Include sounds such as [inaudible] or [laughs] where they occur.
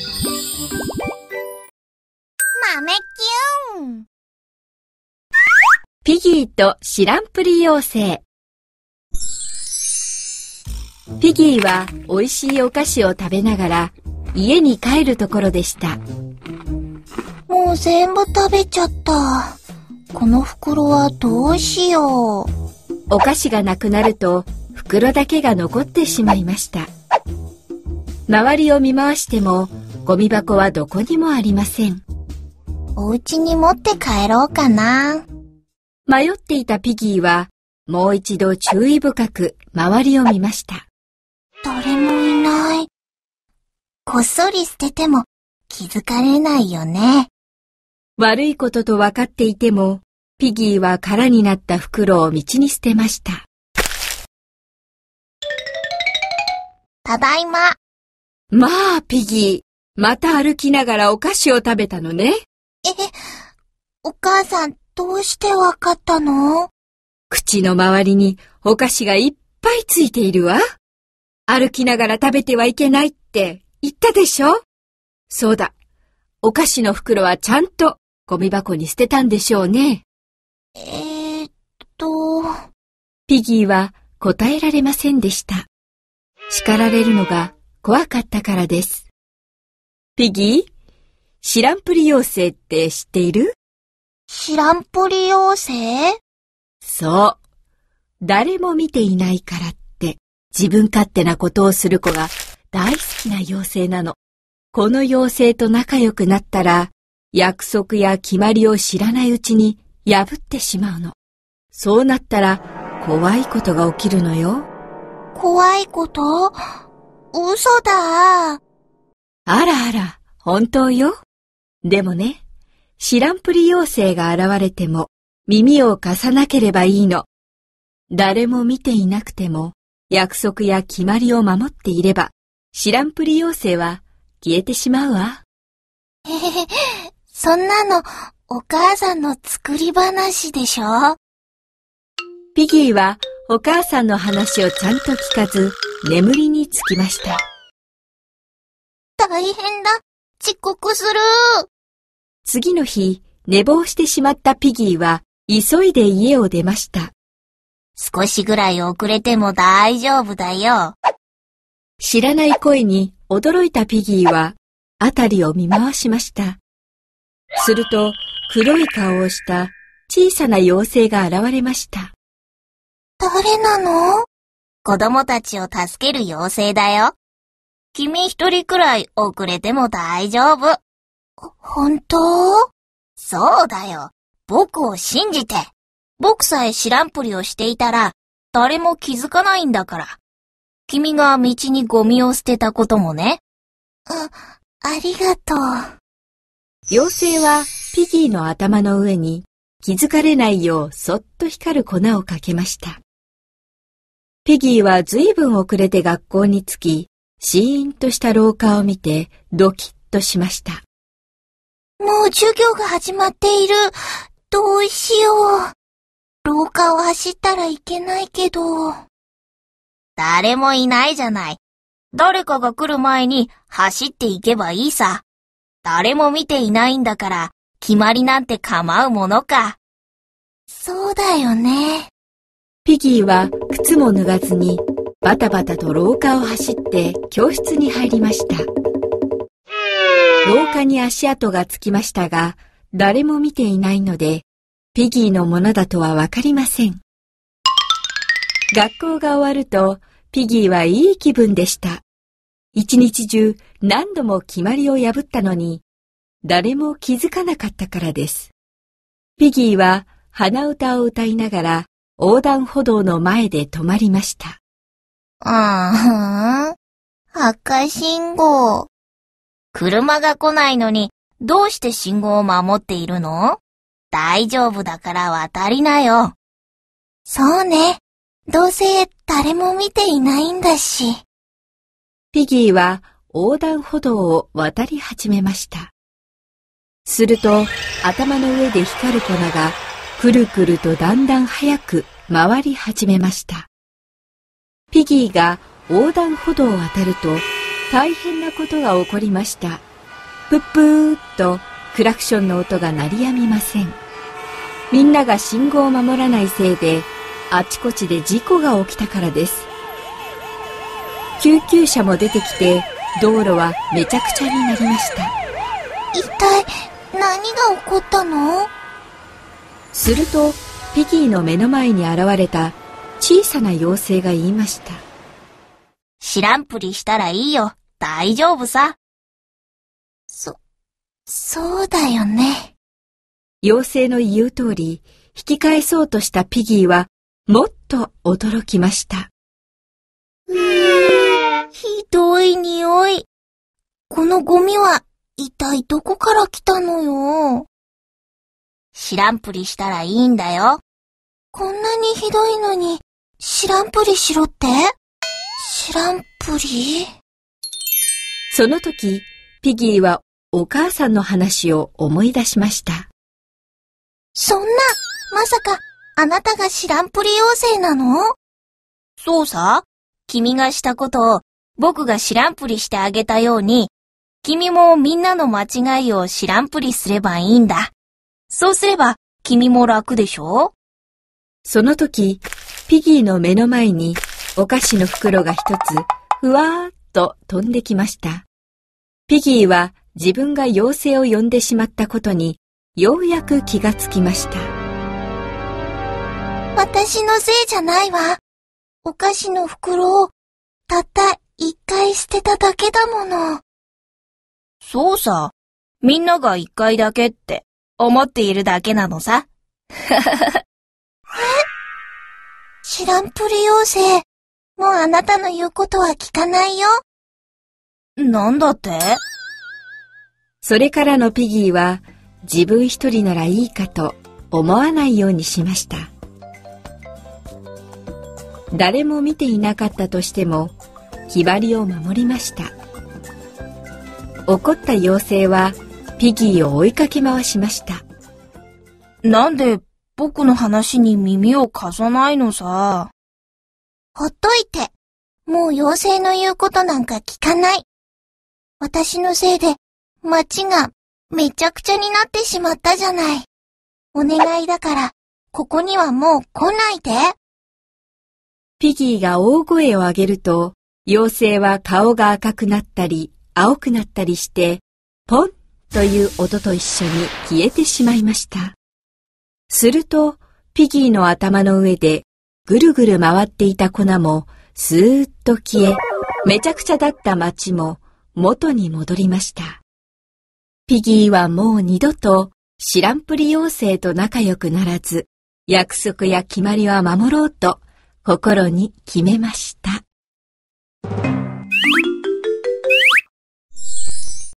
豆キュンピギーと知らんぷり妖精ピギーは美味しいお菓子を食べながら家に帰るところでしたもう全部食べちゃったこの袋はどうしようお菓子がなくなると袋だけが残ってしまいました周りを見回してもゴミ箱はどこにもありません。お家に持って帰ろうかな。迷っていたピギーは、もう一度注意深く周りを見ました。誰もいない。こっそり捨てても気づかれないよね。悪いことと分かっていても、ピギーは空になった袋を道に捨てました。ただいま。まあ、ピギー。また歩きながらお菓子を食べたのね。え、お母さんどうしてわかったの口の周りにお菓子がいっぱいついているわ。歩きながら食べてはいけないって言ったでしょそうだ。お菓子の袋はちゃんとゴミ箱に捨てたんでしょうね。えー、っと。ピギーは答えられませんでした。叱られるのが怖かったからです。ピギー、知らんぷり妖精って知っている知らんぷり妖精そう。誰も見ていないからって自分勝手なことをする子が大好きな妖精なの。この妖精と仲良くなったら約束や決まりを知らないうちに破ってしまうの。そうなったら怖いことが起きるのよ。怖いこと嘘だ。あらあら、本当よ。でもね、知らんぷり妖精が現れても耳を貸さなければいいの。誰も見ていなくても約束や決まりを守っていれば、知らんぷり妖精は消えてしまうわ。へへへ、そんなのお母さんの作り話でしょピギーはお母さんの話をちゃんと聞かず眠りにつきました。大変だ。遅刻する。次の日、寝坊してしまったピギーは、急いで家を出ました。少しぐらい遅れても大丈夫だよ。知らない声に驚いたピギーは、あたりを見回しました。すると、黒い顔をした小さな妖精が現れました。誰なの子供たちを助ける妖精だよ。君一人くらい遅れても大丈夫。本当そうだよ。僕を信じて。僕さえ知らんぷりをしていたら、誰も気づかないんだから。君が道にゴミを捨てたこともね。あ、ありがとう。妖精はピギーの頭の上に気づかれないようそっと光る粉をかけました。ピギーは随分遅れて学校に着き、シーンとした廊下を見てドキッとしました。もう授業が始まっている。どうしよう。廊下を走ったらいけないけど。誰もいないじゃない。誰かが来る前に走っていけばいいさ。誰も見ていないんだから、決まりなんて構うものか。そうだよね。ピギーは靴も脱がずにバタバタと廊下を走って教室に入りました。廊下に足跡がつきましたが、誰も見ていないので、ピギーのものだとはわかりません。学校が終わると、ピギーはいい気分でした。一日中何度も決まりを破ったのに、誰も気づかなかったからです。ピギーは鼻歌を歌いながら横断歩道の前で止まりました。あーん。[laughs] 赤信号。車が来ないのに、どうして信号を守っているの大丈夫だから渡りなよ。そうね。どうせ誰も見ていないんだし。フィギーは横断歩道を渡り始めました。すると頭の上で光る粉がくるくるとだんだん速く回り始めました。ピギーが横断歩道を渡ると大変なことが起こりましたプップーっとクラクションの音が鳴りやみませんみんなが信号を守らないせいであちこちで事故が起きたからです救急車も出てきて道路はめちゃくちゃになりました一体何が起こったのするとピギーの目の前に現れた小さな妖精が言いました。知らんぷりしたらいいよ。大丈夫さ。そ、そうだよね。妖精の言う通り、引き返そうとしたピギーは、もっと驚きました。ひどい匂い。このゴミは一体どこから来たのよ。知らんぷりしたらいいんだよ。こんなにひどいのに、知らんぷりしろって知らんぷりその時、ピギーはお母さんの話を思い出しました。そんな、まさか、あなたが知らんぷり妖精なのそうさ。君がしたことを、僕が知らんぷりしてあげたように、君もみんなの間違いを知らんぷりすればいいんだ。そうすれば、君も楽でしょその時、ピギーの目の前にお菓子の袋が一つふわーっと飛んできました。ピギーは自分が妖精を呼んでしまったことにようやく気がつきました。私のせいじゃないわ。お菓子の袋をたった一回捨てただけだもの。そうさ。みんなが一回だけって思っているだけなのさ。え [laughs] 知らんぷり妖精。もうあなたの言うことは聞かないよ。なんだってそれからのピギーは自分一人ならいいかと思わないようにしました。誰も見ていなかったとしても、ひばりを守りました。怒った妖精はピギーを追いかけ回しました。なんで僕の話に耳を貸さないのさ。ほっといて。もう妖精の言うことなんか聞かない。私のせいで、街がめちゃくちゃになってしまったじゃない。お願いだから、ここにはもう来ないで。ピギーが大声を上げると、妖精は顔が赤くなったり、青くなったりして、ポンという音と一緒に消えてしまいました。すると、ピギーの頭の上でぐるぐる回っていた粉もスーッと消え、めちゃくちゃだった街も元に戻りました。ピギーはもう二度と知らんぷり妖精と仲良くならず、約束や決まりは守ろうと心に決めました。